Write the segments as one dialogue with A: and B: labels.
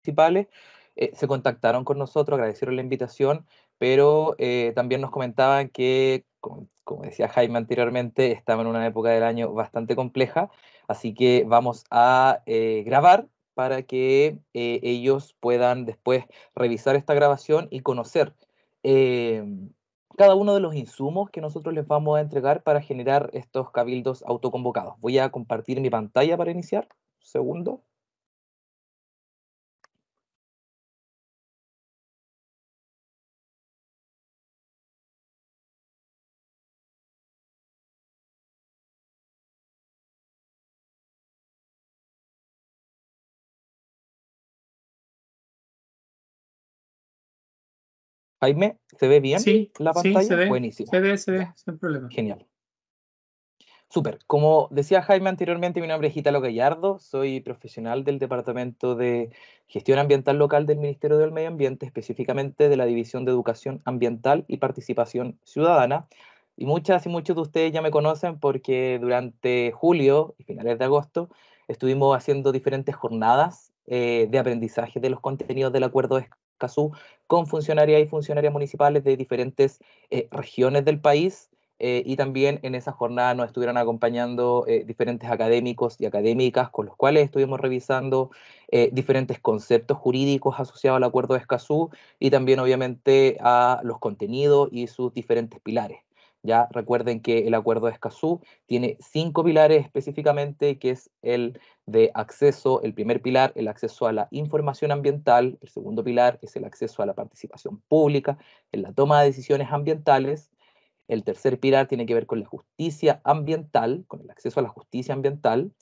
A: principales, eh, se contactaron con nosotros, agradecieron la invitación, pero eh, también nos comentaban que, como, decía Jaime anteriormente, estamos en una época del año bastante compleja, así que vamos a eh, grabar para que ellos puedan después revisar esta grabación y conocer cada uno de los insumos que nosotros les vamos a entregar para generar estos cabildos autoconvocados. Voy a compartir mi pantalla para iniciar. segundo. Jaime, ¿se ve bien la pantalla? Sí, Buenísimo. Se ve, se ve, sin problema. Genial. Súper. Como decía Jaime anteriormente, mi nombre es Gitalo Gallardo, soy profesional del Departamento de Gestión Ambiental Local del Ministerio del Medio Ambiente, específicamente de la División de Educación Ambiental y Participación Ciudadana. Y muchas y muchos de ustedes ya me conocen porque durante julio y finales de agosto estuvimos haciendo diferentes jornadas eh, de aprendizaje de los contenidos del acuerdo de con funcionarias y funcionarias municipales de diferentes eh, regiones del país. Eh, y también en esa jornada nos estuvieron acompañando eh, diferentes académicos y académicas con los cuales estuvimos revisando diferentes conceptos jurídicos asociados al acuerdo de Escazú y también obviamente a los contenidos y sus diferentes pilares. Ya recuerden que el acuerdo de Escazú tiene cinco pilares específicamente, que es el de acceso, el primer pilar, el acceso a la información ambiental, el segundo pilar es el acceso a la participación pública en la toma de decisiones ambientales, el tercer pilar tiene que ver con la justicia ambiental, con el acceso a la justicia ambiental,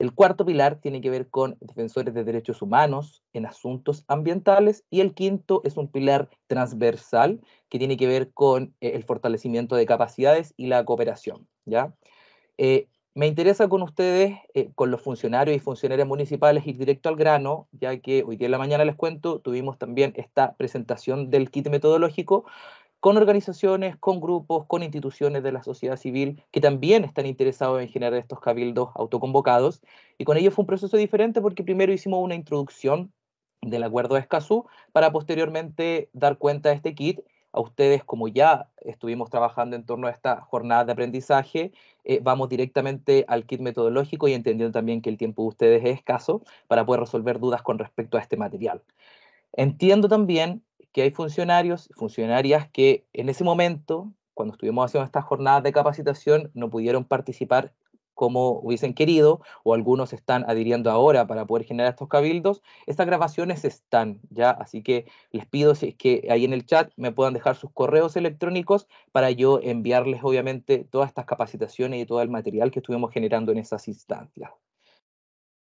A: el cuarto pilar tiene que ver con defensores de derechos humanos en asuntos ambientales y el quinto es un pilar transversal que tiene que ver con eh, el fortalecimiento de capacidades y la cooperación. ¿ya? Eh, me interesa con ustedes, eh, con los funcionarios y funcionarias municipales, ir directo al grano, ya que hoy día en la mañana les cuento, tuvimos también esta presentación del kit metodológico con organizaciones, con grupos, con instituciones de la sociedad civil que también están interesados en generar estos cabildos autoconvocados. Y con ello fue un proceso diferente porque primero hicimos una introducción del acuerdo de Escazú para posteriormente dar cuenta de este kit a ustedes, como ya estuvimos trabajando en torno a esta jornada de aprendizaje, eh, vamos directamente al kit metodológico y entendiendo también que el tiempo de ustedes es escaso para poder resolver dudas con respecto a este material. Entiendo también que hay funcionarios y funcionarias que en ese momento, cuando estuvimos haciendo estas jornadas de capacitación, no pudieron participar como hubiesen querido, o algunos están adhiriendo ahora para poder generar estos cabildos, estas grabaciones están ya, así que les pido si es que ahí en el chat me puedan dejar sus correos electrónicos para yo enviarles obviamente todas estas capacitaciones y todo el material que estuvimos generando en esas instancias.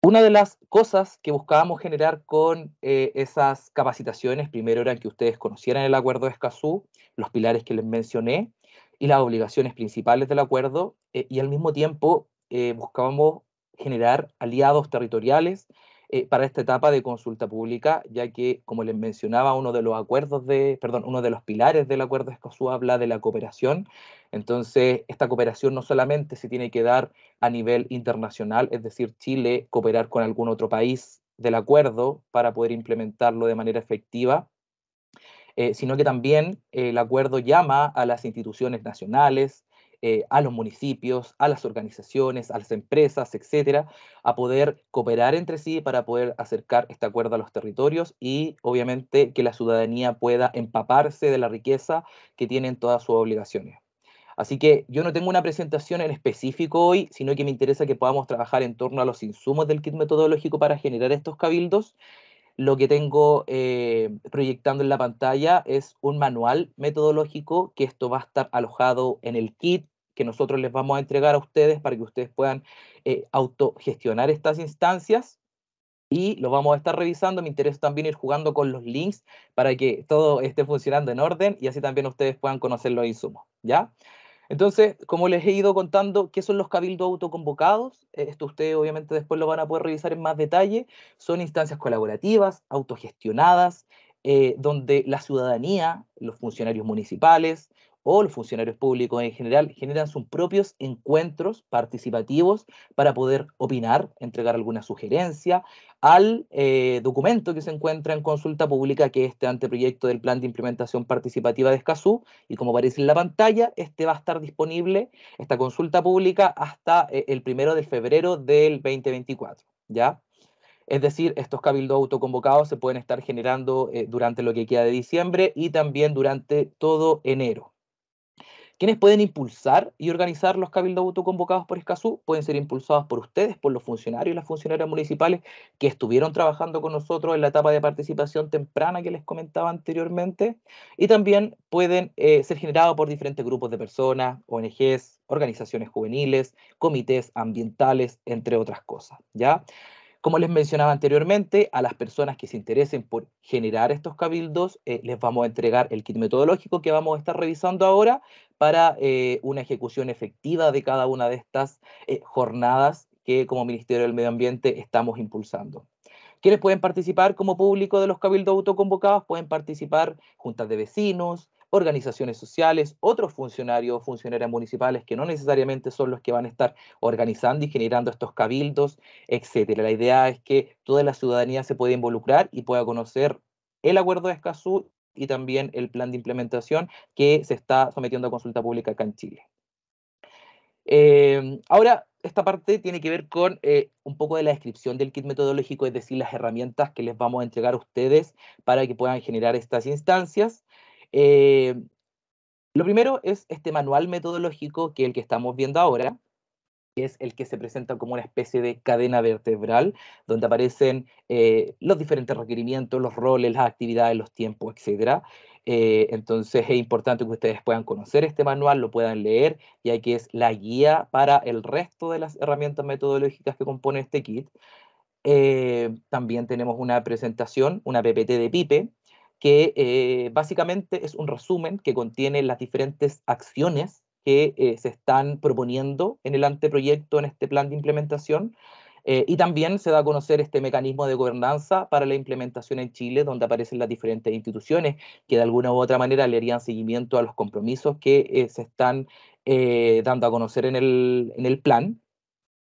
A: Una de las cosas que buscábamos generar con eh, esas capacitaciones, primero era que ustedes conocieran el acuerdo de Escazú, los pilares que les mencioné y las obligaciones principales del acuerdo, eh, y al mismo tiempo eh, buscábamos generar aliados territoriales eh, para esta etapa de consulta pública, ya que, como les mencionaba, uno de los acuerdos de, perdón, uno de los pilares del acuerdo de Escazú habla de la cooperación. Entonces, esta cooperación no solamente se tiene que dar a nivel internacional, es decir, Chile cooperar con algún otro país del acuerdo para poder implementarlo de manera efectiva, eh, sino que también el acuerdo llama a las instituciones nacionales, eh, a los municipios, a las organizaciones, a las empresas, etcétera, a poder cooperar entre sí para poder acercar este acuerdo a los territorios y, obviamente, que la ciudadanía pueda empaparse de la riqueza que tienen todas sus obligaciones. Así que yo no tengo una presentación en específico hoy, sino que me interesa que podamos trabajar en torno a los insumos del kit metodológico para generar estos cabildos. Lo que tengo eh, proyectando en la pantalla es un manual metodológico, que esto va a estar alojado en el kit, que nosotros les vamos a entregar a ustedes para que ustedes puedan eh, autogestionar estas instancias y lo vamos a estar revisando. Me interesa también ir jugando con los links para que todo esté funcionando en orden y así también ustedes puedan conocer los insumos, ¿ya? Entonces, como les he ido contando, ¿qué son los cabildos autoconvocados? Esto ustedes obviamente después lo van a poder revisar en más detalle. Son instancias colaborativas, autogestionadas, eh, donde la ciudadanía, los funcionarios municipales, o los funcionarios públicos en general generan sus propios encuentros participativos para poder opinar, entregar alguna sugerencia al eh, documento que se encuentra en consulta pública, que es este anteproyecto del Plan de Implementación Participativa de Escazú. Y como aparece en la pantalla, este va a estar disponible, esta consulta pública, hasta eh, el primero de febrero del 2024. ¿Ya? Es decir, estos cabildos autoconvocados se pueden estar generando eh, durante lo que queda de diciembre y también durante todo enero. Quienes pueden impulsar y organizar los cabildos autoconvocados por Escazú pueden ser impulsados por ustedes, por los funcionarios y las funcionarias municipales que estuvieron trabajando con nosotros en la etapa de participación temprana que les comentaba anteriormente, y también pueden eh, ser generados por diferentes grupos de personas, ONGs, organizaciones juveniles, comités ambientales, entre otras cosas, ¿ya? Como les mencionaba anteriormente, a las personas que se interesen por generar estos cabildos, eh, les vamos a entregar el kit metodológico que vamos a estar revisando ahora para eh, una ejecución efectiva de cada una de estas eh, jornadas que como Ministerio del Medio Ambiente estamos impulsando. ¿Quiénes pueden participar como público de los cabildos autoconvocados? Pueden participar juntas de vecinos, organizaciones sociales, otros funcionarios o funcionarias municipales que no necesariamente son los que van a estar organizando y generando estos cabildos, etcétera. La idea es que toda la ciudadanía se pueda involucrar y pueda conocer el acuerdo de Escazú y también el plan de implementación que se está sometiendo a consulta pública acá en Chile. Em, ahora, esta parte tiene que ver con eh, un poco de la descripción del kit metodológico, es decir, las herramientas que les vamos a entregar a ustedes para que puedan generar estas instancias. Eh, lo primero es este manual metodológico que es el que estamos viendo ahora, que es el que se presenta como una especie de cadena vertebral, donde aparecen eh, los diferentes requerimientos, los roles, las actividades, los tiempos, etc. Eh, entonces es importante que ustedes puedan conocer este manual, lo puedan leer, ya que es la guía para el resto de las herramientas metodológicas que compone este kit. también tenemos una presentación, una PPT de PIPE, que eh, básicamente es un resumen que contiene las diferentes acciones que eh, se están proponiendo en el anteproyecto, en este plan de implementación. Eh, y también se da a conocer este mecanismo de gobernanza para la implementación en Chile, donde aparecen las diferentes instituciones que de alguna u otra manera le harían seguimiento a los compromisos que se están dando a conocer en el, en el plan.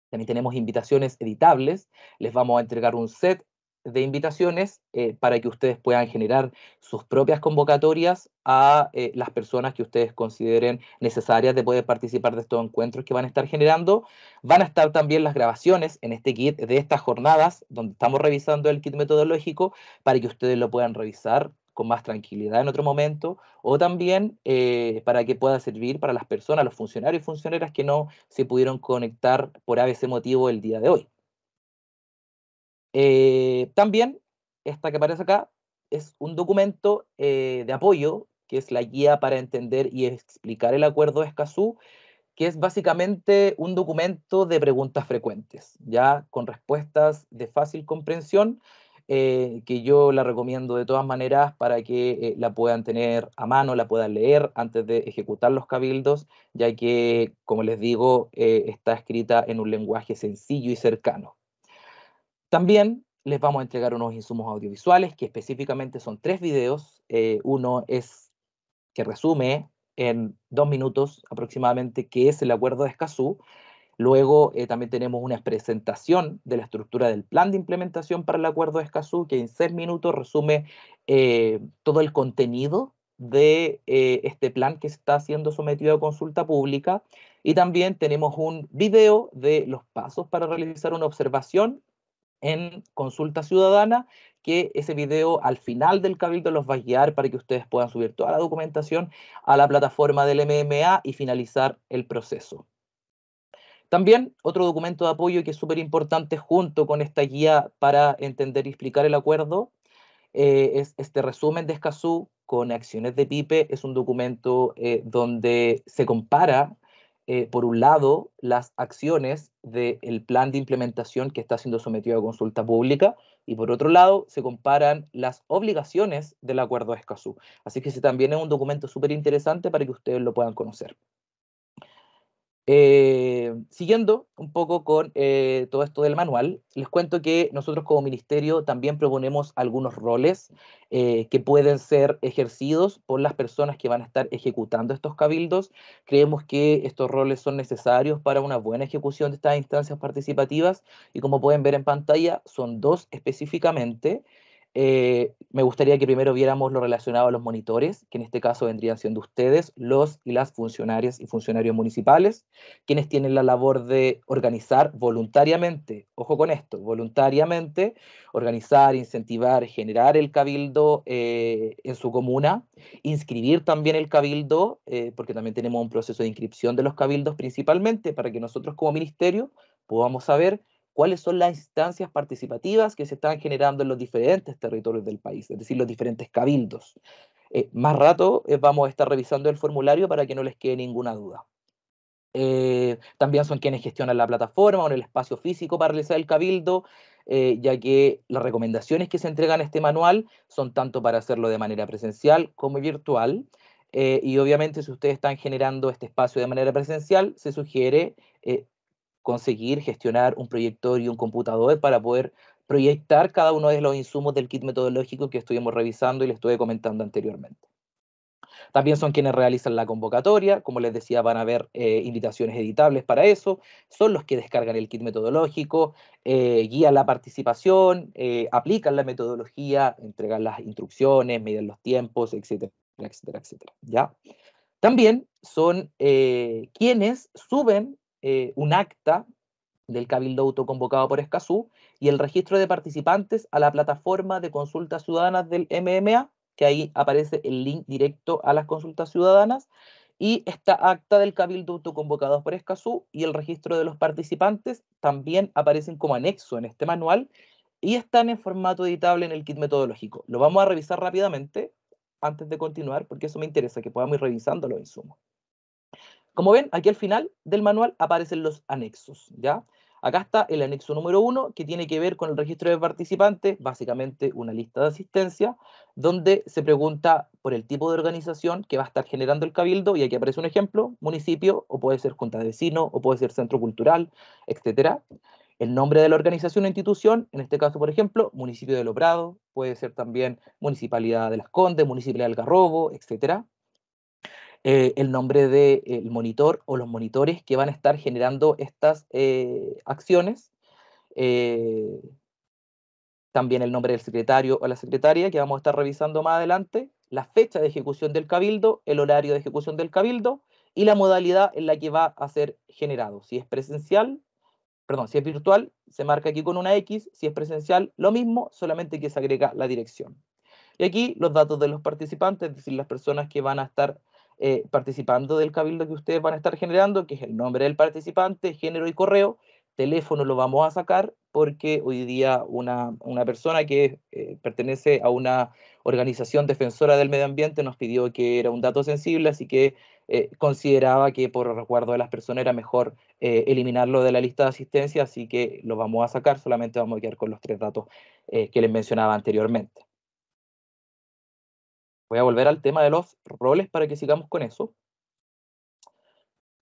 A: También tenemos invitaciones editables, les vamos a entregar un set de invitaciones eh, para que ustedes puedan generar sus propias convocatorias a eh, las personas que ustedes consideren necesarias de poder participar de estos encuentros que van a estar generando. Van a estar también las grabaciones en este kit de estas jornadas, donde estamos revisando el kit metodológico, para que ustedes lo puedan revisar con más tranquilidad en otro momento, o también eh, para que pueda servir para las personas, los funcionarios y funcionarias que no se pudieron conectar por ABC motivo el día de hoy. Eh, también, esta que aparece acá es un documento eh, de apoyo, que es la guía para entender y explicar el acuerdo de Escazú, que es básicamente un documento de preguntas frecuentes, ya con respuestas de fácil comprensión, eh, que yo la recomiendo de todas maneras para que la puedan tener a mano, la puedan leer antes de ejecutar los cabildos, ya que, como les digo, está escrita en un lenguaje sencillo y cercano. También les vamos a entregar unos insumos audiovisuales que específicamente son tres videos. Eh, uno es que resume en dos minutos aproximadamente qué es el acuerdo de Escazú. Luego eh, también tenemos una presentación de la estructura del plan de implementación para el acuerdo de Escazú, que en seis minutos resume eh, todo el contenido de este plan que está siendo sometido a consulta pública. Y también tenemos un video de los pasos para realizar una observación en Consulta Ciudadana que ese video al final del Cabildo los va a guiar para que ustedes puedan subir toda la documentación a la plataforma del MMA y finalizar el proceso. También otro documento de apoyo que es súper importante junto con esta guía para entender y explicar el acuerdo eh, es este resumen de Escazú con acciones de PIPE. Es un documento eh, donde se compara eh, por un lado, las acciones del plan de implementación que está siendo sometido a consulta pública y por otro lado, se comparan las obligaciones del acuerdo de Escazú. Así que ese también es un documento súper interesante para que ustedes lo puedan conocer. Eh, siguiendo un poco con eh, todo esto del manual, les cuento que nosotros como ministerio también proponemos algunos roles eh, que pueden ser ejercidos por las personas que van a estar ejecutando estos cabildos. Creemos que estos roles son necesarios para una buena ejecución de estas instancias participativas y como pueden ver en pantalla son dos específicamente. Eh, me gustaría que primero viéramos lo relacionado a los monitores, que en este caso vendrían siendo ustedes, los y las funcionarias y funcionarios municipales, quienes tienen la labor de organizar voluntariamente, ojo con esto, voluntariamente, organizar, incentivar, generar el cabildo eh, en su comuna, inscribir también el cabildo, eh, porque también tenemos un proceso de inscripción de los cabildos principalmente, para que nosotros como ministerio podamos saber cuáles son las instancias participativas que se están generando en los diferentes territorios del país, es decir, los diferentes cabildos. Eh, más rato eh, vamos a estar revisando el formulario para que no les quede ninguna duda. Eh, también son quienes gestionan la plataforma o el espacio físico para realizar el cabildo, ya que las recomendaciones que se entregan a este manual son tanto para hacerlo de manera presencial como virtual. y obviamente si ustedes están generando este espacio de manera presencial, se sugiere conseguir gestionar un proyector y un computador para poder proyectar cada uno de los insumos del kit metodológico que estuvimos revisando y les estuve comentando anteriormente. También son quienes realizan la convocatoria, como les decía, van a haber eh, invitaciones editables para eso, son los que descargan el kit metodológico, eh, guían la participación, eh, aplican la metodología, entregan las instrucciones, miden los tiempos, etcétera, etcétera, etcétera. ¿ya? También son quienes suben eh, un acta del Cabildo autoconvocado por Escazú y el registro de participantes a la plataforma de consultas ciudadanas del MMA, que ahí aparece el link directo a las consultas ciudadanas, y esta acta del Cabildo autoconvocado por Escazú y el registro de los participantes también aparecen como anexo en este manual y están en formato editable en el kit metodológico. Lo vamos a revisar rápidamente antes de continuar porque eso me interesa, que podamos ir revisando los insumos. Como ven, aquí al final del manual aparecen los anexos, ¿ya? Acá está el anexo número uno, que tiene que ver con el registro de participantes, básicamente una lista de asistencia, donde se pregunta por el tipo de organización que va a estar generando el cabildo, y aquí aparece un ejemplo, municipio, o puede ser junta de vecinos, o puede ser centro cultural, etcétera. El nombre de la organización o institución, en este caso, por ejemplo, municipio de Loprado, puede ser también municipalidad de Las Condes, municipalidad de Algarrobo, etcétera. Eh, el nombre del monitor o los monitores que van a estar generando estas eh, acciones, eh, también el nombre del secretario o la secretaria que vamos a estar revisando más adelante, la fecha de ejecución del cabildo, el horario de ejecución del cabildo y la modalidad en la que va a ser generado. Si es presencial, perdón, si es virtual, se marca aquí con una X, si es presencial, lo mismo, solamente que se agrega la dirección. Y aquí los datos de los participantes, es decir, las personas que van a estar eh, participando del cabildo que ustedes van a estar generando, que es el nombre del participante, género y correo. Teléfono lo vamos a sacar porque hoy día una, persona que eh, pertenece a una organización defensora del medio ambiente nos pidió que era un dato sensible, así que eh, consideraba que por resguardo de las personas era mejor eliminarlo de la lista de asistencia, así que lo vamos a sacar, solamente vamos a quedar con los tres datos que les mencionaba anteriormente. Voy a volver al tema de los roles para que sigamos con eso.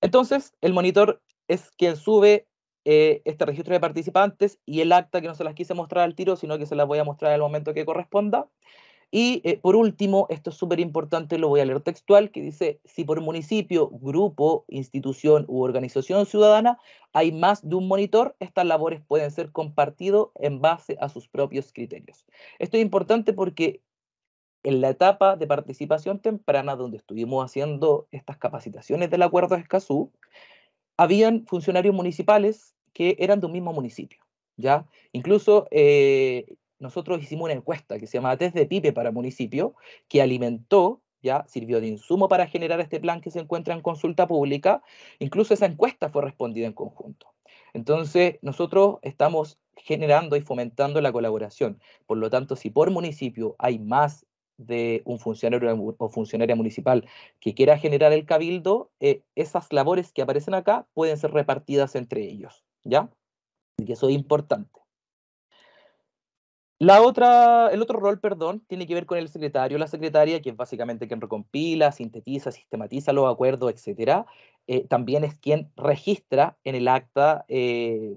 A: Entonces, el monitor es quien sube eh, este registro de participantes y el acta que no se las quise mostrar al tiro, sino que se las voy a mostrar en el momento que corresponda. Y eh, por último, esto es súper importante, lo voy a leer textual, que dice, si por municipio, grupo, institución u organización ciudadana hay más de un monitor, estas labores pueden ser compartidas en base a sus propios criterios. Esto es importante porque en la etapa de participación temprana donde estuvimos haciendo estas capacitaciones del acuerdo de Escazú, habían funcionarios municipales que eran de un mismo municipio, ¿ya? Incluso eh, nosotros hicimos una encuesta que se llama Test de Pipe para Municipio, que alimentó, ya sirvió de insumo para generar este plan que se encuentra en consulta pública. Incluso esa encuesta fue respondida en conjunto. Entonces, nosotros estamos generando y fomentando la colaboración. Por lo tanto, si por municipio hay más de un funcionario o funcionaria municipal que quiera generar el cabildo, eh, esas labores que aparecen acá pueden ser repartidas entre ellos, ¿ya? Y eso es importante. La otra, el otro rol, perdón, tiene que ver con el secretario, la secretaria, que es básicamente quien recompila, sintetiza, sistematiza los acuerdos, etc. Eh, también es quien registra en el acta eh,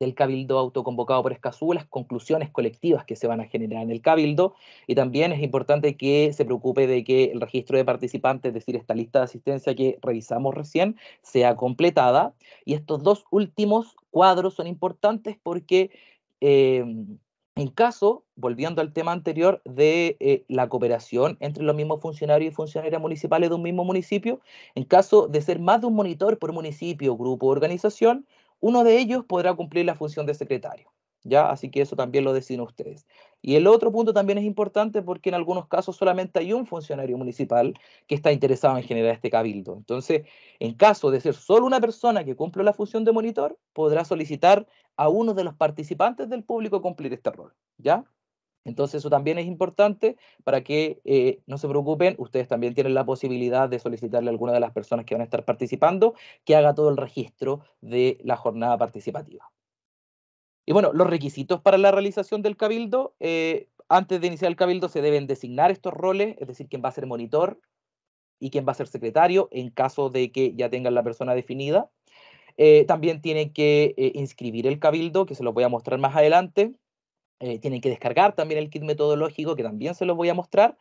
A: del cabildo autoconvocado por Escazú, las conclusiones colectivas que se van a generar en el cabildo y también es importante que se preocupe de que el registro de participantes, es decir, esta lista de asistencia que revisamos recién, sea completada. Y estos dos últimos cuadros son importantes porque em, en caso, volviendo al tema anterior de eh, la cooperación entre los mismos funcionarios y funcionarias municipales de un mismo municipio, en caso de ser más de un monitor por municipio, grupo o organización, uno de ellos podrá cumplir la función de secretario, ¿ya? Así que eso también lo deciden ustedes. Y el otro punto también es importante porque en algunos casos solamente hay un funcionario municipal que está interesado en generar este cabildo. Entonces, en caso de ser solo una persona que cumple la función de monitor, podrá solicitar a uno de los participantes del público cumplir este rol, ¿ya? Entonces eso también es importante para que eh, no se preocupen, ustedes también tienen la posibilidad de solicitarle a alguna de las personas que van a estar participando que haga todo el registro de la jornada participativa. Y bueno, los requisitos para la realización del cabildo, eh, antes de iniciar el cabildo se deben designar estos roles, es decir, quién va a ser monitor y quién va a ser secretario en caso de que ya tengan la persona definida. Eh, también tienen que inscribir el cabildo, que se lo voy a mostrar más adelante. Eh, tienen que descargar también el kit metodológico, que también se los voy a mostrar.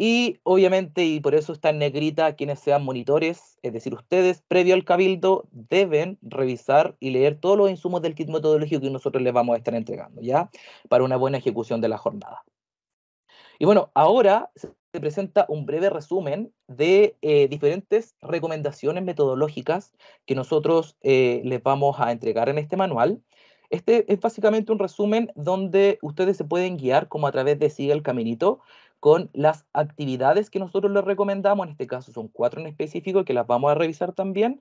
A: Y obviamente, y por eso está en negrita, quienes sean monitores, es decir, ustedes, previo al cabildo, deben revisar y leer todos los insumos del kit metodológico que nosotros les vamos a estar entregando, ¿ya? Para una buena ejecución de la jornada. Y bueno, ahora se presenta un breve resumen de eh, diferentes recomendaciones metodológicas que nosotros eh, les vamos a entregar en este manual este es básicamente un resumen donde ustedes se pueden guiar como a través de Sigue el Caminito con las actividades que nosotros les recomendamos, en este caso son cuatro en específico que las vamos a revisar también,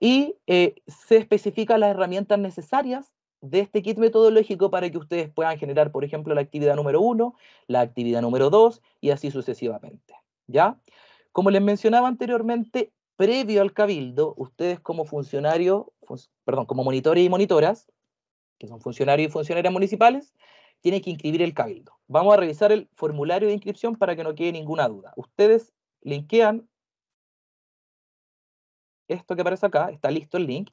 A: y eh, se especifican las herramientas necesarias de este kit metodológico para que ustedes puedan generar, por ejemplo, la actividad número uno, la actividad número dos y así sucesivamente. ¿ya? Como les mencionaba anteriormente, previo al cabildo, ustedes como funcionarios, perdón, como monitores y monitoras, que son funcionarios y funcionarias municipales, tienen que inscribir el cabildo. Vamos a revisar el formulario de inscripción para que no quede ninguna duda. Ustedes linkean esto que aparece acá, está listo el link,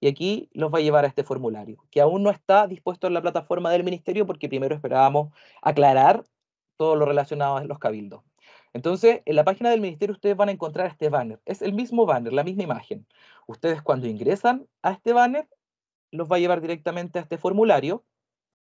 A: y aquí los va a llevar a este formulario, que aún no está dispuesto en la plataforma del ministerio porque primero esperábamos aclarar todo lo relacionado a los cabildos. Entonces, en la página del ministerio ustedes van a encontrar este banner. Es el mismo banner, la misma imagen. Ustedes cuando ingresan a este banner, los va a llevar directamente a este formulario.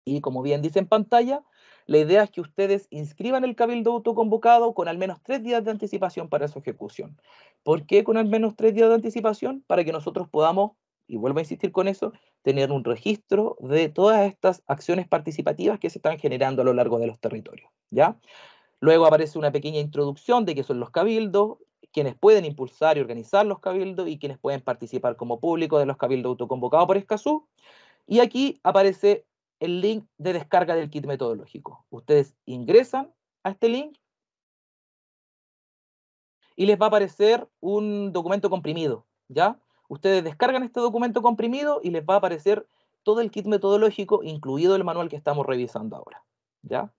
A: Y como bien dice en pantalla, la idea es que ustedes inscriban el cabildo autoconvocado con al menos tres días de anticipación para su ejecución. ¿Por qué con al menos tres días de anticipación? Para que nosotros podamos, y vuelvo a insistir con eso, tener un registro de todas estas acciones participativas que se están generando a lo largo de los territorios. ¿ya? Luego aparece una pequeña introducción de qué son los cabildos, quienes pueden impulsar y organizar los cabildos y quienes pueden participar como público de los cabildos autoconvocados por Escazú. Y aquí aparece el link de descarga del kit metodológico. Ustedes ingresan a este link y les va a aparecer un documento comprimido, ¿ya? Ustedes descargan este documento comprimido y les va a aparecer todo el kit metodológico, incluido el manual que estamos revisando ahora, ¿ya?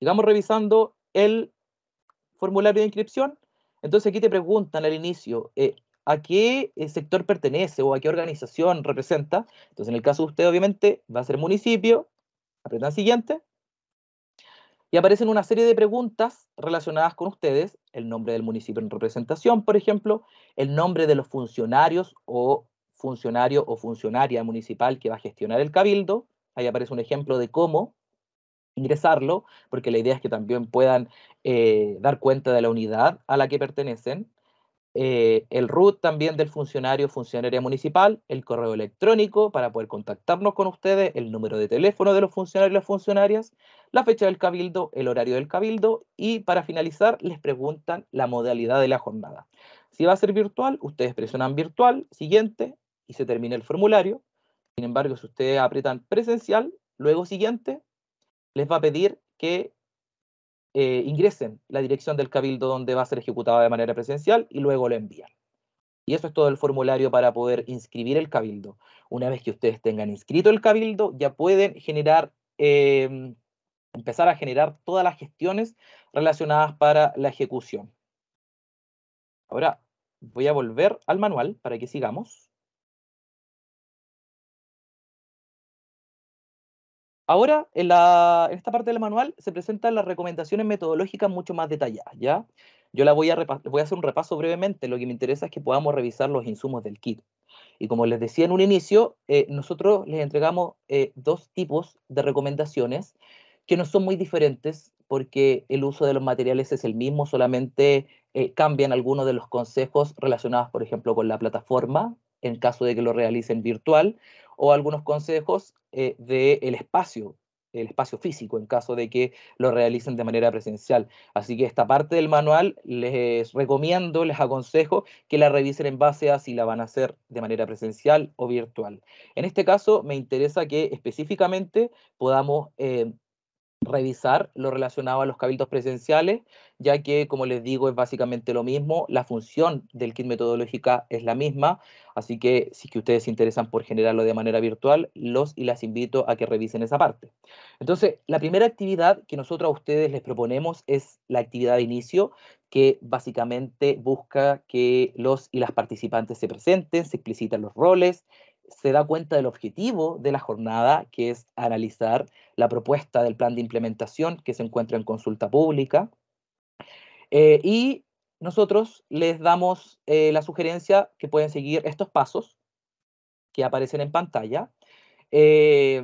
A: Sigamos revisando el formulario de inscripción. Entonces aquí te preguntan al inicio, eh, ¿a qué eh, sector pertenece o a qué organización representa? Entonces en el caso de usted, obviamente, va a ser municipio, apretan siguiente, y aparecen una serie de preguntas relacionadas con ustedes, el nombre del municipio en representación, por ejemplo, el nombre de los funcionarios o funcionario o funcionaria municipal que va a gestionar el cabildo, ahí aparece un ejemplo de cómo ingresarlo, porque la idea es que también puedan eh, dar cuenta de la unidad a la que pertenecen, eh, el root también del funcionario funcionaria municipal, el correo electrónico para poder contactarnos con ustedes, el número de teléfono de los funcionarios y las funcionarias, la fecha del cabildo, el horario del cabildo y para finalizar les preguntan la modalidad de la jornada. Si va a ser virtual, ustedes presionan virtual, siguiente y se termina el formulario. Sin embargo, si ustedes aprietan presencial, luego siguiente, les va a pedir que eh, ingresen la dirección del cabildo donde va a ser ejecutada de manera presencial y luego lo envían. Y eso es todo el formulario para poder inscribir el cabildo. Una vez que ustedes tengan inscrito el cabildo, ya pueden generar, eh, empezar a generar todas las gestiones relacionadas para la ejecución. Ahora voy a volver al manual para que sigamos. Ahora, en, esta parte del manual se presentan las recomendaciones metodológicas mucho más detalladas, ¿ya? Yo la voy a, voy a hacer un repaso brevemente, lo que me interesa es que podamos revisar los insumos del kit. Y como les decía en un inicio, eh, nosotros les entregamos eh, dos tipos de recomendaciones que no son muy diferentes porque el uso de los materiales es el mismo, solamente eh, cambian algunos de los consejos relacionados, por ejemplo, con la plataforma, en caso de que lo realicen virtual, o algunos consejos eh, del espacio, el espacio físico, en caso de que lo realicen de manera presencial. Así que esta parte del manual les recomiendo, les aconsejo que la revisen en base a si la van a hacer de manera presencial o virtual. En este caso, me interesa que específicamente podamos eh, revisar lo relacionado a los cabildos presenciales, ya que, como les digo, es básicamente lo mismo, la función del kit metodológica es la misma, así que si que ustedes se interesan por generarlo de manera virtual, los y las invito a que revisen esa parte. Entonces, la primera actividad que nosotros a ustedes les proponemos es la actividad de inicio, que básicamente busca que los y las participantes se presenten, se explicitan los roles, se da cuenta del objetivo de la jornada, que es analizar la propuesta del plan de implementación que se encuentra en consulta pública. Eh, y nosotros les damos eh, la sugerencia que pueden seguir estos pasos que aparecen en pantalla. Eh,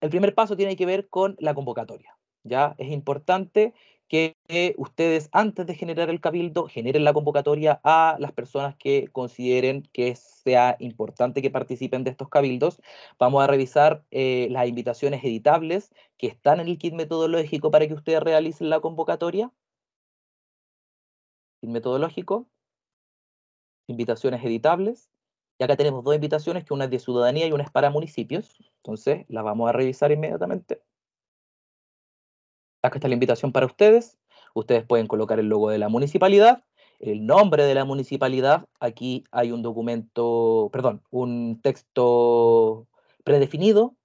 A: el primer paso tiene que ver con la convocatoria. ¿ya? Es importante que ustedes, antes de generar el cabildo, generen la convocatoria a las personas que consideren que sea importante que participen de estos cabildos. Vamos a revisar eh, las invitaciones editables que están en el kit metodológico para que ustedes realicen la convocatoria. Kit metodológico, invitaciones editables. Y acá tenemos dos invitaciones, que una es de ciudadanía y una es para municipios. Entonces, las vamos a revisar inmediatamente. Acá está la invitación para ustedes. Ustedes pueden colocar el logo de la municipalidad, el nombre de la municipalidad. Aquí hay un documento, perdón, un texto predefinido.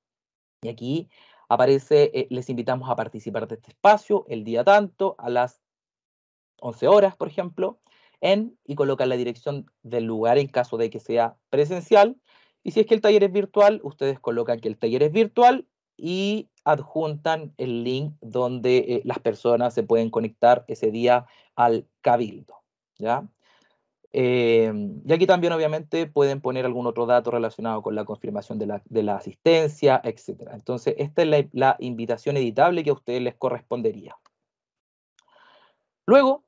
A: Y aquí aparece, eh, les invitamos a participar de este espacio el día tanto, a las 11 horas, por ejemplo, en y colocar la dirección del lugar en caso de que sea presencial. Y si es que el taller es virtual, ustedes colocan que el taller es virtual y adjuntan el link donde eh, las personas se pueden conectar ese día al cabildo. ¿ya? Em, y aquí también obviamente pueden poner algún otro dato relacionado con la confirmación de la, asistencia, etc. Entonces, esta es la, invitación editable que a ustedes les correspondería. Luego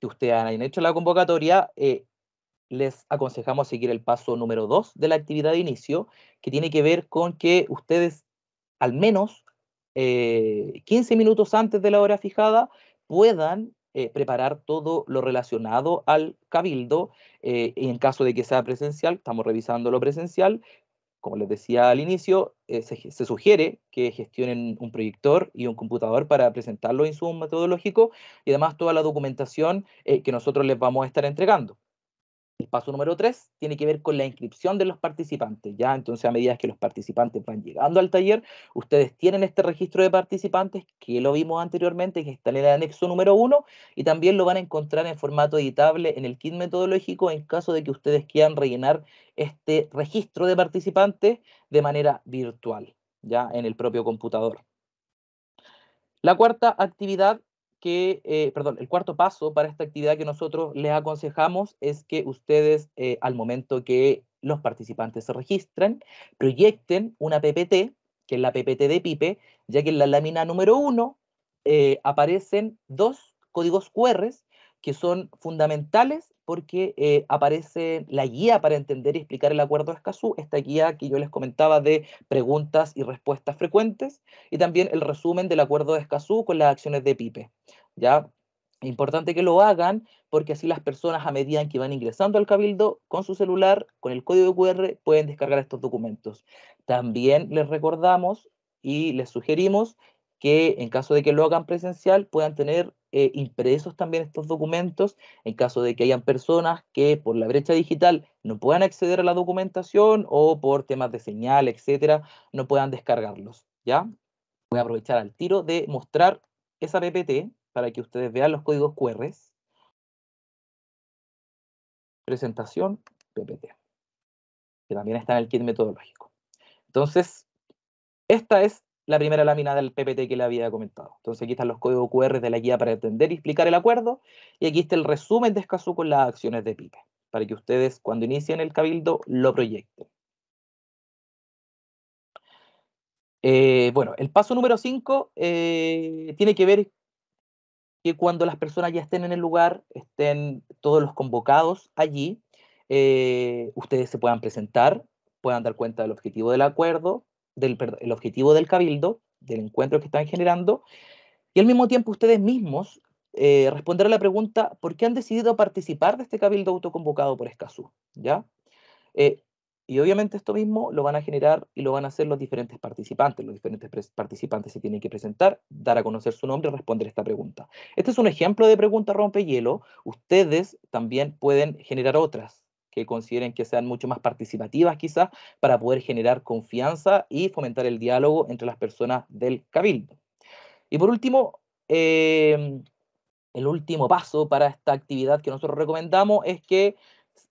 A: que ustedes hayan hecho la convocatoria, eh, les aconsejamos seguir el paso número 2 de la actividad de inicio, que tiene que ver con que ustedes al menos 15 eh, minutos antes de la hora fijada, puedan eh, preparar todo lo relacionado al cabildo. y eh, en caso de que sea presencial, estamos revisando lo presencial. Como les decía al inicio, se, sugiere que gestionen un proyector y un computador para presentar los insumos metodológico y además toda la documentación que nosotros les vamos a estar entregando. El paso número tres tiene que ver con la inscripción de los participantes. Ya, entonces, a medida que los participantes van llegando al taller, ustedes tienen este registro de participantes que lo vimos anteriormente, que está en el anexo número uno, y también lo van a encontrar en formato editable en el kit metodológico en caso de que ustedes quieran rellenar este registro de participantes de manera virtual, ya en el propio computador. La cuarta actividad eh, perdón, el cuarto paso para esta actividad que nosotros les aconsejamos es que ustedes, eh, al momento que los participantes se registren, proyecten una PPT, que es la PPT de Pipe, ya que en la lámina número uno eh, aparecen dos códigos QR que son fundamentales porque eh, aparece la guía para entender y explicar el acuerdo de Escazú, esta guía que yo les comentaba de preguntas y respuestas frecuentes, y también el resumen del acuerdo de Escazú con las acciones de Pipe. ¿ya? Importante que lo hagan porque así las personas a medida en que van ingresando al cabildo con su celular, con el código QR, pueden descargar estos documentos. También les recordamos y les sugerimos que en caso de que lo hagan presencial puedan tener eh, impresos también estos documentos, en caso de que hayan personas que por la brecha digital no puedan acceder a la documentación o por temas de señal, etcétera, no puedan descargarlos, ¿ya? Voy a aprovechar al tiro de mostrar esa PPT para que ustedes vean los códigos QR. Presentación, PPT, que también está en el kit metodológico. Entonces, esta es la primera lámina del PPT que le había comentado. Entonces aquí están los códigos QR de la guía para entender y explicar el acuerdo, y aquí está el resumen de Escazú con las acciones de pipe para que ustedes cuando inicien el cabildo lo proyecten. Eh, bueno, el paso número 5 eh, tiene que ver que cuando las personas ya estén en el lugar, estén todos los convocados allí, eh, ustedes se puedan presentar, puedan dar cuenta del objetivo del acuerdo, del objetivo del cabildo, del encuentro que están generando, y al mismo tiempo ustedes mismos eh, responder a la pregunta, ¿por qué han decidido participar de este cabildo autoconvocado por Escazú? ¿Ya? Eh, y obviamente esto mismo lo van a generar y lo van a hacer los diferentes participantes. Los diferentes participantes se tienen que presentar, dar a conocer su nombre y responder esta pregunta. Este es un ejemplo de pregunta rompehielo. Ustedes también pueden generar otras que consideren que sean mucho más participativas quizás para poder generar confianza y fomentar el diálogo entre las personas del cabildo. Y por último, eh, el último paso para esta actividad que nosotros recomendamos es que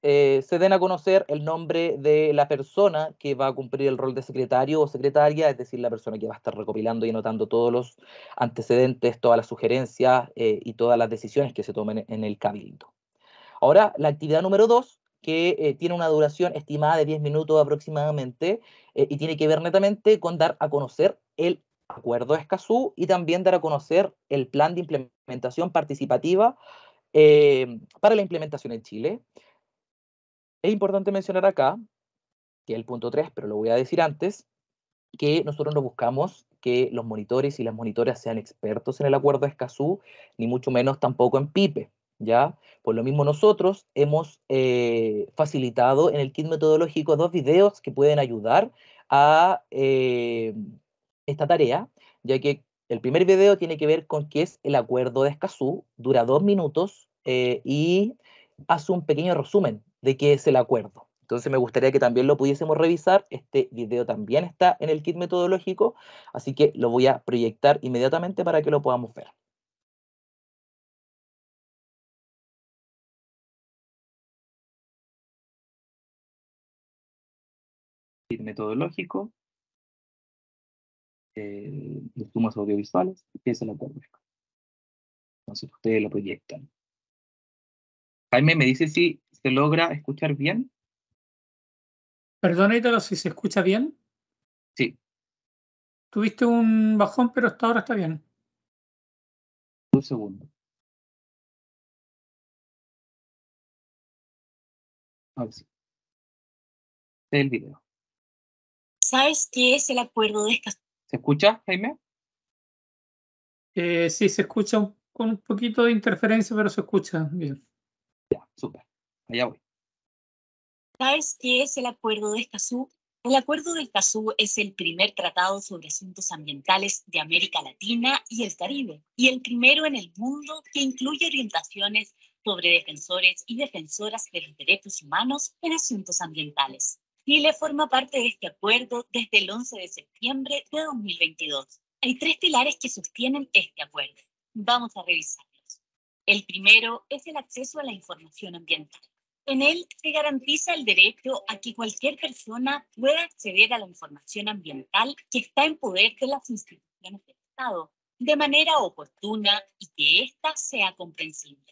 A: eh, se den a conocer el nombre de la persona que va a cumplir el rol de secretario o secretaria, es decir, la persona que va a estar recopilando y anotando todos los antecedentes, todas las sugerencias eh, y todas las decisiones que se tomen en el cabildo. Ahora, la actividad número dos que eh, tiene una duración estimada de 10 minutos aproximadamente eh, y tiene que ver netamente con dar a conocer el acuerdo de Escazú y también dar a conocer el plan de implementación participativa eh, para la implementación en Chile. Es importante mencionar acá, que es el punto 3, pero lo voy a decir antes, que nosotros no buscamos que los monitores y las monitoras sean expertos en el acuerdo de Escazú, ni mucho menos tampoco en PIPE. ¿ya? Por lo mismo nosotros hemos eh, facilitado en el kit metodológico dos videos que pueden ayudar a eh, esta tarea, ya que el primer video tiene que ver con qué es el acuerdo de Escazú, dura dos minutos eh, y hace un pequeño resumen de qué es el acuerdo. Entonces me gustaría que también lo pudiésemos revisar. Este video también está en el kit metodológico, así que lo voy a proyectar inmediatamente para que lo podamos ver.
B: metodológico, eh, sumas audiovisuales, y esa es la técnica. Entonces ustedes lo proyectan. Jaime, ¿me dice si se logra escuchar bien? Perdón, si se escucha bien. Sí. Tuviste un bajón, pero hasta ahora está bien. Un segundo. ver si El video. ¿Sabes qué es el acuerdo de escasez? ¿Se escucha, Jaime? Eh, sí, se escucha con un poquito de interferencia, pero se escucha bien. Ya, súper. Allá voy.
C: ¿Sabes qué es el acuerdo de Escazú? El acuerdo de Escazú es el primer tratado sobre asuntos ambientales de América Latina y el Caribe, y el primero en el mundo que incluye orientaciones sobre defensores y defensoras de los derechos humanos en asuntos ambientales le forma parte de este acuerdo desde el 11 de septiembre de 2022. Hay tres pilares que sostienen este acuerdo. Vamos a revisarlos. El primero es el acceso a la información ambiental. En él se garantiza el derecho a que cualquier persona pueda acceder a la información ambiental que está en poder de las instituciones del Estado de manera oportuna y que ésta sea comprensible.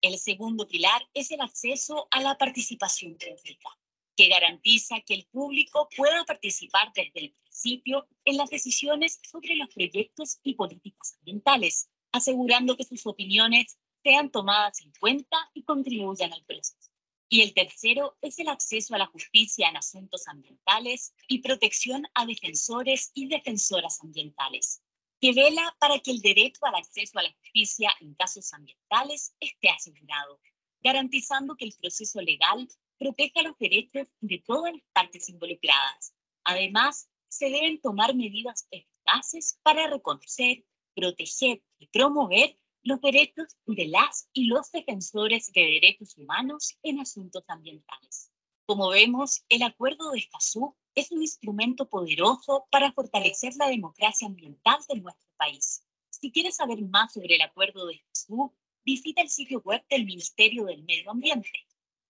C: El segundo pilar es el acceso a la participación pública que garantiza que el público pueda participar desde el principio en las decisiones sobre los proyectos y políticas ambientales, asegurando que sus opiniones sean tomadas en cuenta y contribuyan al proceso. Y el tercero es el acceso a la justicia en asuntos ambientales y protección a defensores y defensoras ambientales, que vela para que el derecho al acceso a la justicia en casos ambientales esté asegurado, garantizando que el proceso legal proteja los derechos de todas las partes involucradas. Además, se deben tomar medidas eficaces para reconocer, proteger y promover los derechos de las y los defensores de derechos humanos en asuntos ambientales. Como vemos, el acuerdo de Escazú es un instrumento poderoso para fortalecer la democracia ambiental de nuestro país. Si quieres saber más sobre el acuerdo de Escazú, visita el sitio web del Ministerio del Medio Ambiente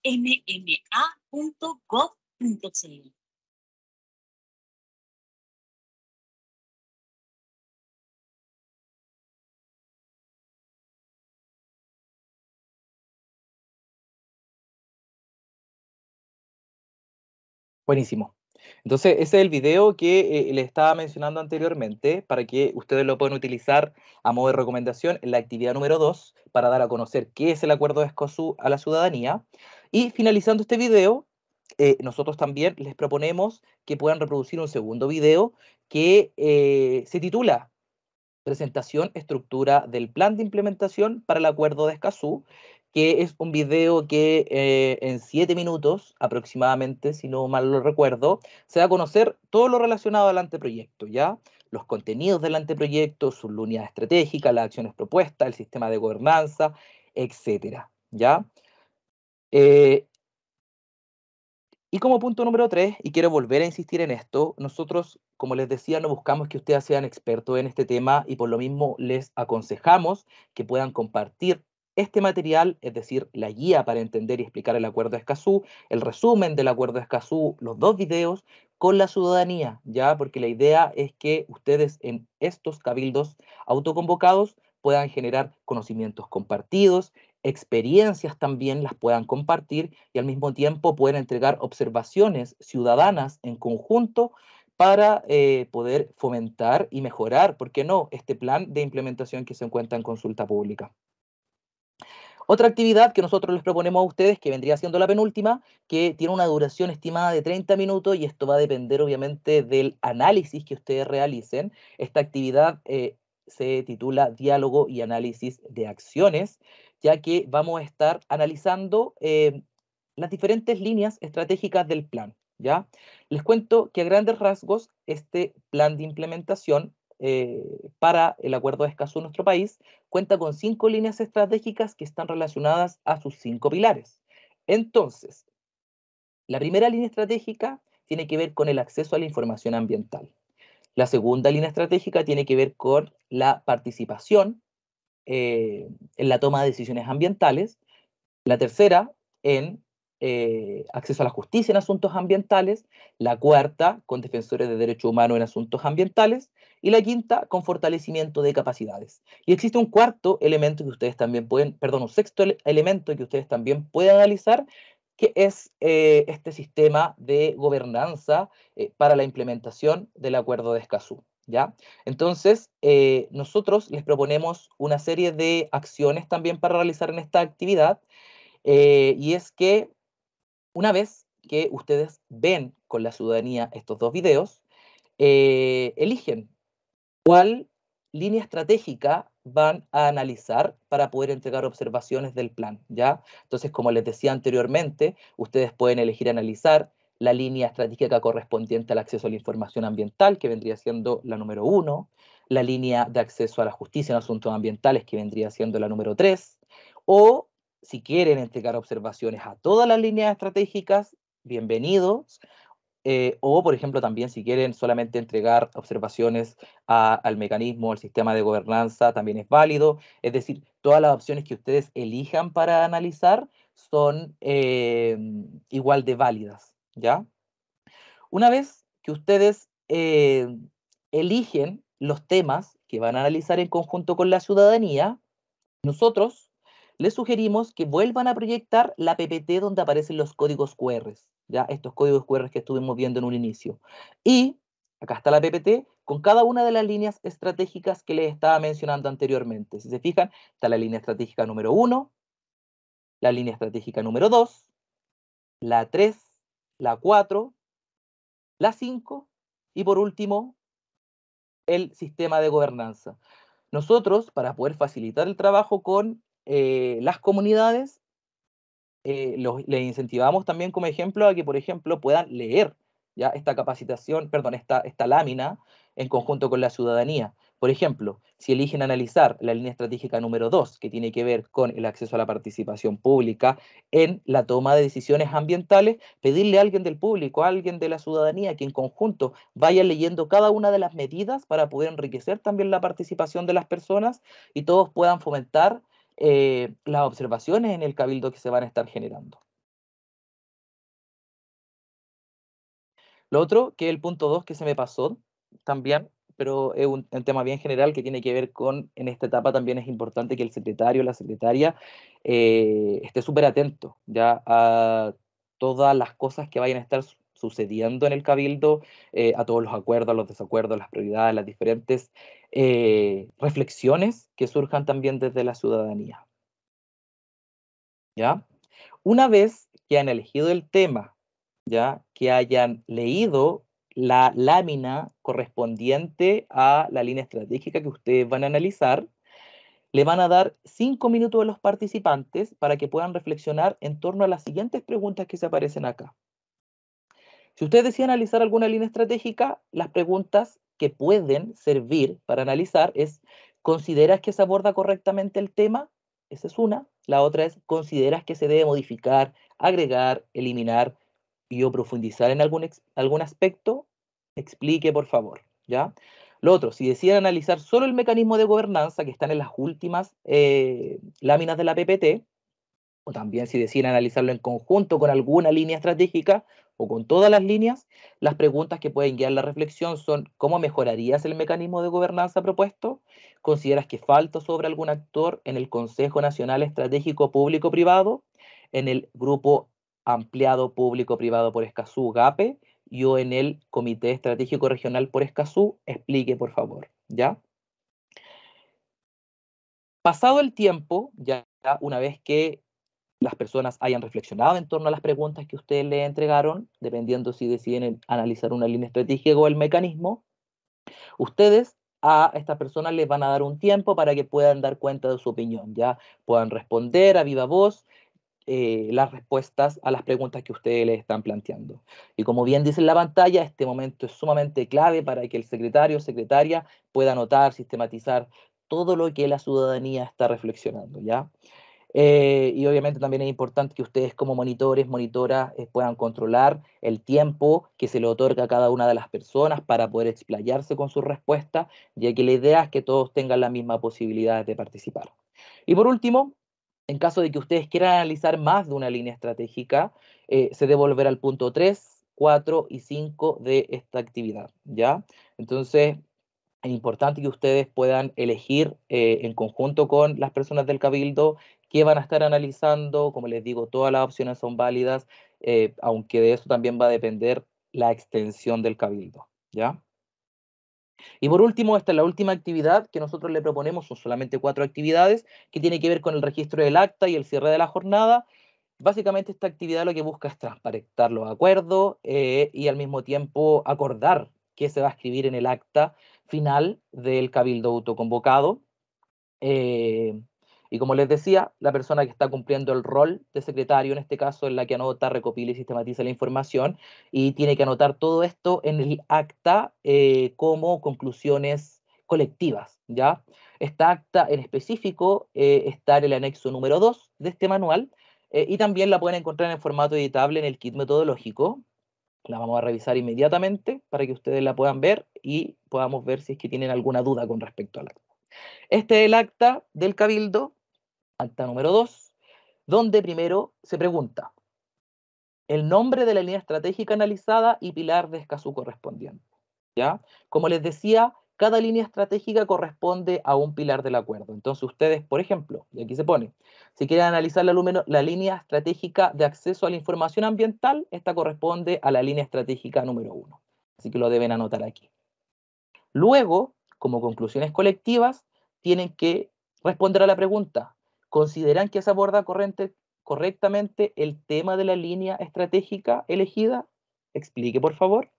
C: mma.gov.cl.
A: Buenísimo. Entonces, ese es el video que eh, le les estaba mencionando anteriormente para que ustedes lo puedan utilizar a modo de recomendación en la actividad número 2 para dar a conocer qué es el acuerdo de Escazú a la ciudadanía. Y finalizando este video, eh, nosotros también les proponemos que puedan reproducir un segundo video que eh, se titula Presentación, estructura del plan de implementación para el acuerdo de Escazú, que es un video que eh, en siete minutos aproximadamente, si no mal lo recuerdo, se da a conocer todo lo relacionado al anteproyecto, ¿ya? Los contenidos del anteproyecto, su unidad estratégica, las acciones propuestas, el sistema de gobernanza, etcétera, ¿ya? Eh, y como punto número tres, y quiero volver a insistir en esto, nosotros, como les decía, no buscamos que ustedes sean expertos en este tema y por lo mismo les aconsejamos que puedan compartir este material, es decir, la guía para entender y explicar el Acuerdo de Escazú, el resumen del Acuerdo de Escazú, los dos videos, con la ciudadanía, ya porque la idea es que ustedes en estos cabildos autoconvocados puedan generar conocimientos compartidos, experiencias también las puedan compartir y al mismo tiempo pueden entregar observaciones ciudadanas en conjunto para eh, poder fomentar y mejorar, ¿por qué no?, este plan de implementación que se encuentra en consulta pública. Otra actividad que nosotros les proponemos a ustedes, que vendría siendo la penúltima, que tiene una duración estimada de 30 minutos y esto va a depender obviamente del análisis que ustedes realicen. Esta actividad eh, se titula Diálogo y Análisis de Acciones, ya que vamos a estar analizando eh, las diferentes líneas estratégicas del plan. ¿ya? Les cuento que a grandes rasgos este plan de implementación eh, para el acuerdo de Escazú en nuestro país, cuenta con cinco líneas estratégicas que están relacionadas a sus cinco pilares. Entonces, la primera línea estratégica tiene que ver con el acceso a la información ambiental. La segunda línea estratégica tiene que ver con la participación eh, en la toma de decisiones ambientales. La tercera, en eh, acceso a la justicia en asuntos ambientales, la cuarta con defensores de derechos humanos en asuntos ambientales y la quinta con fortalecimiento de capacidades. Y existe un cuarto elemento que ustedes también pueden, perdón, un sexto elemento que ustedes también pueden analizar, que es eh, este sistema de gobernanza eh, para la implementación del acuerdo de Escazú. ¿Ya? Entonces, nosotros les proponemos una serie de acciones también para realizar en esta actividad, y es que una vez que ustedes ven con la ciudadanía estos dos videos, eh, eligen cuál línea estratégica van a analizar para poder entregar observaciones del plan, ¿ya? Entonces, como les decía anteriormente, ustedes pueden elegir analizar la línea estratégica correspondiente al acceso a la información ambiental, que vendría siendo la número uno, la línea de acceso a la justicia en asuntos ambientales, que vendría siendo la número tres, o si quieren entregar observaciones a todas las líneas estratégicas, bienvenidos. Eh, o, por ejemplo, también si quieren solamente entregar observaciones al mecanismo, al sistema de gobernanza, también es válido. Es decir, todas las opciones que ustedes elijan para analizar son eh, igual de válidas, ¿ya? Una vez que ustedes eh, eligen los temas que van a analizar en conjunto con la ciudadanía, nosotros les sugerimos que vuelvan a proyectar la PPT donde aparecen los códigos QR, ya estos códigos QR que estuvimos viendo en un inicio. Y acá está la PPT con cada una de las líneas estratégicas que les estaba mencionando anteriormente. Si se fijan, está la línea estratégica número 1, la línea estratégica número 2, la 3, la 4, la 5 y por último el sistema de gobernanza. Nosotros, para poder facilitar el trabajo con eh, las comunidades eh, le incentivamos también como ejemplo a que, por ejemplo, puedan leer ya esta capacitación, perdón, esta, esta lámina en conjunto con la ciudadanía. Por ejemplo, si eligen analizar la línea estratégica número 2, que tiene que ver con el acceso a la participación pública en la toma de decisiones ambientales, pedirle a alguien del público, a alguien de la ciudadanía, que en conjunto vaya leyendo cada una de las medidas para poder enriquecer también la participación de las personas y todos puedan fomentar eh, las observaciones en el cabildo que se van a estar generando. Lo otro, que el punto 2 que se me pasó también, pero es un, tema bien general que tiene que ver con, en esta etapa también es importante que el secretario, la secretaria, eh, esté súper atento ya a todas las cosas que vayan a estar sucediendo en el cabildo, eh, a todos los acuerdos, los desacuerdos, las prioridades, las diferentes eh, reflexiones que surjan también desde la ciudadanía. ¿Ya? Una vez que han elegido el tema, ¿ya? que hayan leído la lámina correspondiente a la línea estratégica que ustedes van a analizar, le van a dar cinco minutos a los participantes para que puedan reflexionar en torno a las siguientes preguntas que se aparecen acá. Si usted decide analizar alguna línea estratégica, las preguntas que pueden servir para analizar es, ¿consideras que se aborda correctamente el tema? Esa es una. La otra es, ¿consideras que se debe modificar, agregar, eliminar y o profundizar en algún, algún aspecto? Explique, por favor. ¿ya? Lo otro, si deciden analizar solo el mecanismo de gobernanza que están en las últimas eh, láminas de la PPT, o también si deciden analizarlo en conjunto con alguna línea estratégica, o con todas las líneas, las preguntas que pueden guiar la reflexión son ¿cómo mejorarías el mecanismo de gobernanza propuesto? ¿Consideras que falta sobre algún actor en el Consejo Nacional Estratégico Público-Privado, en el Grupo Ampliado Público-Privado por Escazú, GAPE, y o en el Comité Estratégico Regional por Escazú? Explique, por favor, ¿ya? Pasado el tiempo, ya una vez que las personas hayan reflexionado en torno a las preguntas que ustedes le entregaron, dependiendo si deciden analizar una línea estratégica o el mecanismo, ustedes a estas personas les van a dar un tiempo para que puedan dar cuenta de su opinión, ya puedan responder a viva voz eh, las respuestas a las preguntas que ustedes les están planteando. Y como bien dice en la pantalla, este momento es sumamente clave para que el secretario o secretaria pueda anotar, sistematizar todo lo que la ciudadanía está reflexionando, ¿ya? Eh, y obviamente también es importante que ustedes como monitores, monitoras, eh, puedan controlar el tiempo que se le otorga a cada una de las personas para poder explayarse con su respuesta, ya que la idea es que todos tengan la misma posibilidad de participar. Y por último, en caso de que ustedes quieran analizar más de una línea estratégica, eh, se debe volver al punto 3, 4 y 5 de esta actividad, ¿ya? Entonces, es importante que ustedes puedan elegir eh, en conjunto con las personas del cabildo qué van a estar analizando. Como les digo, todas las opciones son válidas, eh, aunque de eso también va a depender la extensión del cabildo. ¿ya? Y por último, esta es la última actividad que nosotros le proponemos, son solamente cuatro actividades, que tiene que ver con el registro del acta y el cierre de la jornada. Básicamente esta actividad lo que busca es transparentar los acuerdos eh, y al mismo tiempo acordar qué se va a escribir en el acta final del cabildo autoconvocado. Eh, y como les decía, la persona que está cumpliendo el rol de secretario, en este caso, es la que anota, recopila y sistematiza la información y tiene que anotar todo esto en el acta eh, como conclusiones colectivas, ¿ya? Esta acta en específico eh, está en el anexo número 2 de este manual y también la pueden encontrar en formato editable en el kit metodológico, la vamos a revisar inmediatamente para que ustedes la puedan ver y podamos ver si es que tienen alguna duda con respecto al acta. Este es el acta del Cabildo, acta número 2, donde primero se pregunta el nombre de la línea estratégica analizada y pilar de Escazú correspondiente. ¿ya? Como les decía, cada línea estratégica corresponde a un pilar del acuerdo. Entonces ustedes, por ejemplo, y aquí se pone, si quieren analizar la, línea estratégica de acceso a la información ambiental, esta corresponde a la línea estratégica número uno. Así que lo deben anotar aquí. Luego, como conclusiones colectivas, tienen que responder a la pregunta, ¿consideran que se aborda correctamente el tema de la línea estratégica elegida? Explique, por favor.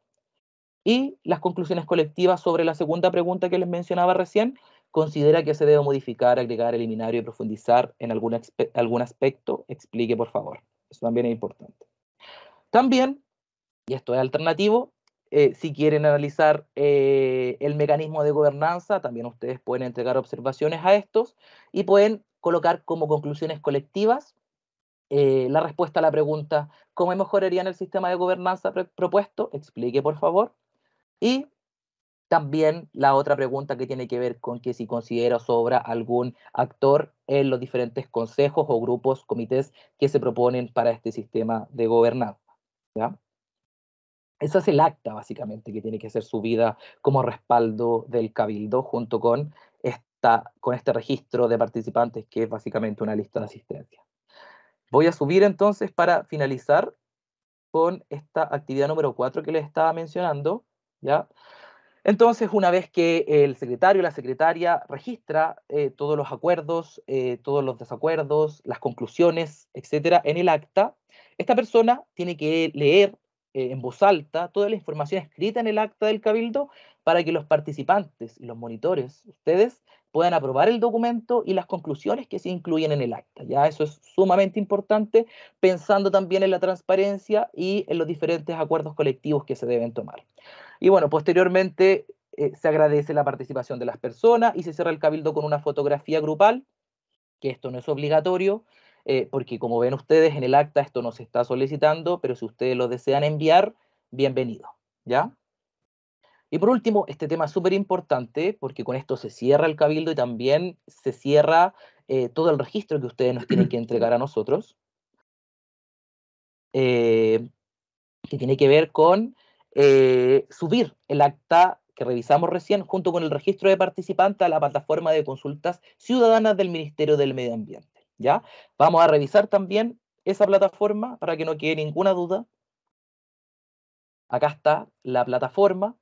A: Y las conclusiones colectivas sobre la segunda pregunta que les mencionaba recién, considera que se debe modificar, agregar, eliminar y profundizar en algún, algún aspecto, explique por favor. Eso también es importante. También, y esto es alternativo, eh, si quieren analizar eh, el mecanismo de gobernanza, también ustedes pueden entregar observaciones a estos y pueden colocar como conclusiones colectivas eh, la respuesta a la pregunta, ¿cómo mejorarían el sistema de gobernanza propuesto? Explique, por favor. Y también la otra pregunta que tiene que ver con que si considera sobra algún actor en los diferentes consejos o grupos, comités que se proponen para este sistema de gobernanza. ¿ya? Esa es el acta, básicamente, que tiene que ser subida como respaldo del cabildo junto con, con este registro de participantes, que es básicamente una lista de asistencia. Voy a subir entonces para finalizar con esta actividad número 4 que les estaba mencionando, entonces, una vez que el secretario o la secretaria registra eh, todos los acuerdos, eh, todos los desacuerdos, las conclusiones, etcétera, en el acta, esta persona tiene que leer eh, en voz alta toda la información escrita en el acta del cabildo para que los participantes y los monitores, ustedes, puedan aprobar el documento y las conclusiones que se incluyen en el acta. Ya eso es sumamente importante, pensando también en la transparencia y en los diferentes acuerdos colectivos que se deben tomar. Y bueno, posteriormente eh, se agradece la participación de las personas y se cierra el cabildo con una fotografía grupal, que esto no es obligatorio, eh, porque como ven ustedes en el acta esto no se está solicitando, pero si ustedes lo desean enviar, bienvenido, ¿ya? Y por último, este tema es súper importante porque con esto se cierra el cabildo y también se cierra eh, todo el registro que ustedes nos tienen que entregar a nosotros, que tiene que ver con eh, subir el acta que revisamos recién junto con el registro de participantes a la plataforma de consultas ciudadanas del Ministerio del Medio Ambiente. ¿ya? Vamos a revisar también esa plataforma para que no quede ninguna duda. Acá está la plataforma.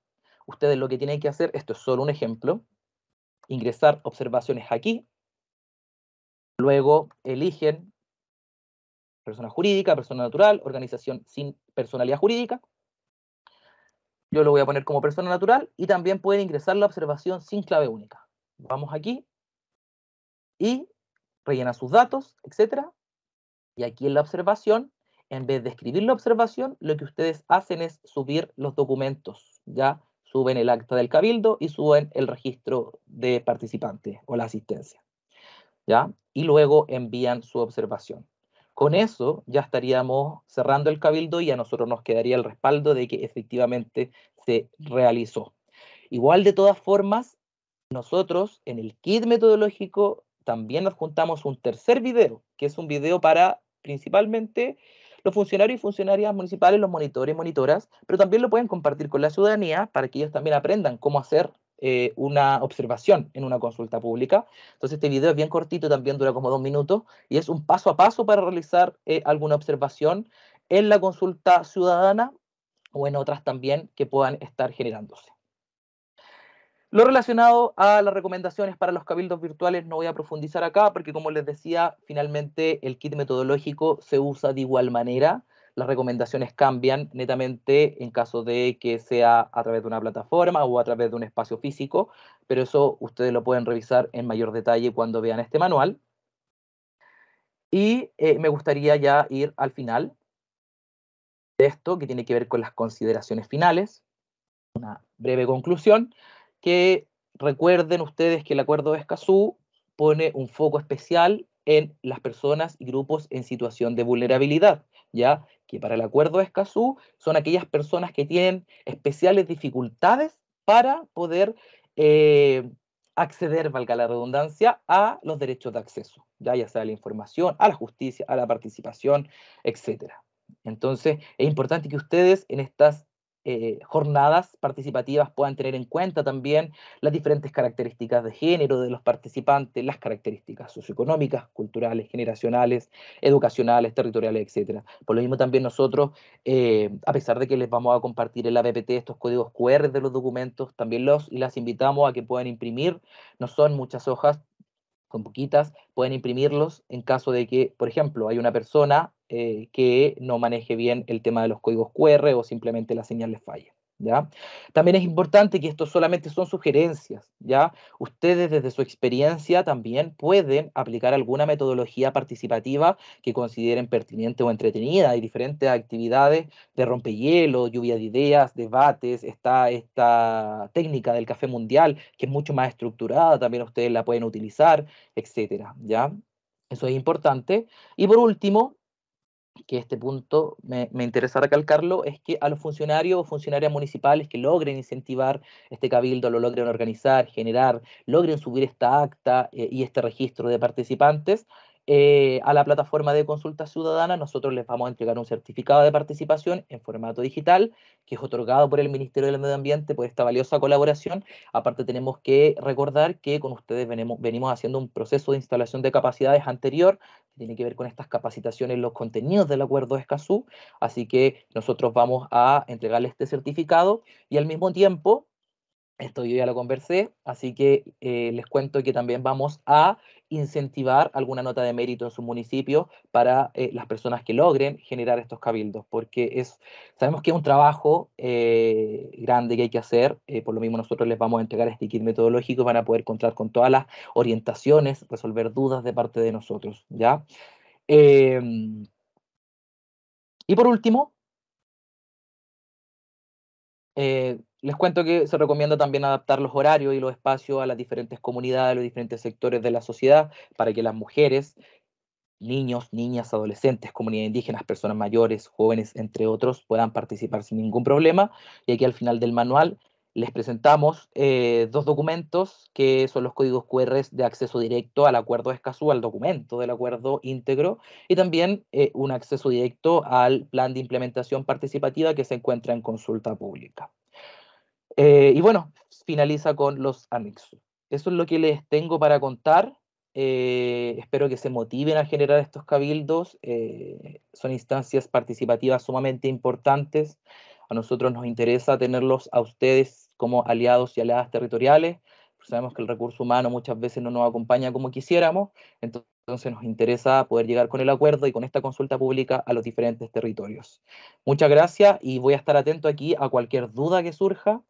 A: Ustedes lo que tienen que hacer, esto es solo un ejemplo, ingresar observaciones aquí. Luego eligen persona jurídica, persona natural, organización sin personalidad jurídica. Yo lo voy a poner como persona natural y también pueden ingresar la observación sin clave única. Vamos aquí y rellena sus datos, etc. Y aquí en la observación, en vez de escribir la observación, lo que ustedes hacen es subir los documentos. Ya suben el acta del cabildo y suben el registro de participantes o la asistencia. ¿ya? Y luego envían su observación. Con eso ya estaríamos cerrando el cabildo y a nosotros nos quedaría el respaldo de que efectivamente se realizó. Igual de todas formas, nosotros en el kit metodológico también nos juntamos un tercer video, que es un video para principalmente los funcionarios y funcionarias municipales, los monitores y monitoras, pero también lo pueden compartir con la ciudadanía para que ellos también aprendan cómo hacer eh, una observación en una consulta pública. Entonces este video es bien cortito, también dura como dos minutos y es un paso a paso para realizar eh, alguna observación en la consulta ciudadana o en otras también que puedan estar generándose. Lo relacionado a las recomendaciones para los cabildos virtuales no voy a profundizar acá porque como les decía, finalmente el kit metodológico se usa de igual manera las recomendaciones cambian netamente en caso de que sea a través de una plataforma o a través de un espacio físico, pero eso ustedes lo pueden revisar en mayor detalle cuando vean este manual. Y eh, me gustaría ya ir al final de esto, que tiene que ver con las consideraciones finales, una breve conclusión, que recuerden ustedes que el Acuerdo de Escazú pone un foco especial en las personas y grupos en situación de vulnerabilidad, ¿ya? que para el acuerdo de Escazú son aquellas personas que tienen especiales dificultades para poder eh, acceder, valga la redundancia, a los derechos de acceso, ya, ya sea a la información, a la justicia, a la participación, etc. Entonces, es importante que ustedes en estas eh, jornadas participativas puedan tener en cuenta también las diferentes características de género de los participantes, las características socioeconómicas, culturales, generacionales, educacionales, territoriales, etc. Por lo mismo también nosotros, eh, a pesar de que les vamos a compartir en la PPT estos códigos QR de los documentos, también los y las invitamos a que puedan imprimir, no son muchas hojas, con poquitas, pueden imprimirlos en caso de que, por ejemplo, hay una persona eh, que no maneje bien el tema de los códigos QR o simplemente la señal les falla. ¿Ya? También es importante que esto solamente son sugerencias, ¿ya? Ustedes desde su experiencia también pueden aplicar alguna metodología participativa que consideren pertinente o entretenida. Hay diferentes actividades de rompehielo, lluvia de ideas, debates, está esta técnica del café mundial que es mucho más estructurada, también ustedes la pueden utilizar, etcétera, ¿ya? Eso es importante. Y por último, que este punto me, interesa recalcarlo, es que a los funcionarios o funcionarias municipales que logren incentivar este cabildo, lo logren organizar, generar, logren subir esta acta eh, y este registro de participantes, eh, a la plataforma de consulta ciudadana, nosotros les vamos a entregar un certificado de participación en formato digital, que es otorgado por el Ministerio del Medio Ambiente por esta valiosa colaboración. Aparte, tenemos que recordar que con ustedes venimos, haciendo un proceso de instalación de capacidades anterior, que tiene que ver con estas capacitaciones, los contenidos del acuerdo de Escazú. Así que nosotros vamos a entregarle este certificado y al mismo tiempo esto yo ya lo conversé, así que eh, les cuento que también vamos a incentivar alguna nota de mérito en su municipio para eh, las personas que logren generar estos cabildos, porque es, sabemos que es un trabajo eh, grande que hay que hacer, por lo mismo nosotros les vamos a entregar este kit metodológico van a poder contar con todas las orientaciones, resolver dudas de parte de nosotros, ¿ya? Em, y por último, les cuento que se recomienda también adaptar los horarios y los espacios a las diferentes comunidades, a los diferentes sectores de la sociedad, para que las mujeres, niños, niñas, adolescentes, comunidades indígenas, personas mayores, jóvenes, entre otros, puedan participar sin ningún problema. Y aquí al final del manual les presentamos eh, dos documentos que son los códigos QR de acceso directo al acuerdo de al documento del acuerdo íntegro, y también eh, un acceso directo al plan de implementación participativa que se encuentra en consulta pública. Eh, y bueno, finaliza con los anexos. Eso es lo que les tengo para contar. Eh, espero que se motiven a generar estos cabildos. Eh, son instancias participativas sumamente importantes. A nosotros nos interesa tenerlos a ustedes como aliados y aliadas territoriales. Sabemos que el recurso humano muchas veces no nos acompaña como quisiéramos. Entonces nos interesa poder llegar con el acuerdo y con esta consulta pública a los diferentes territorios. Muchas gracias y voy a estar atento aquí a cualquier duda que surja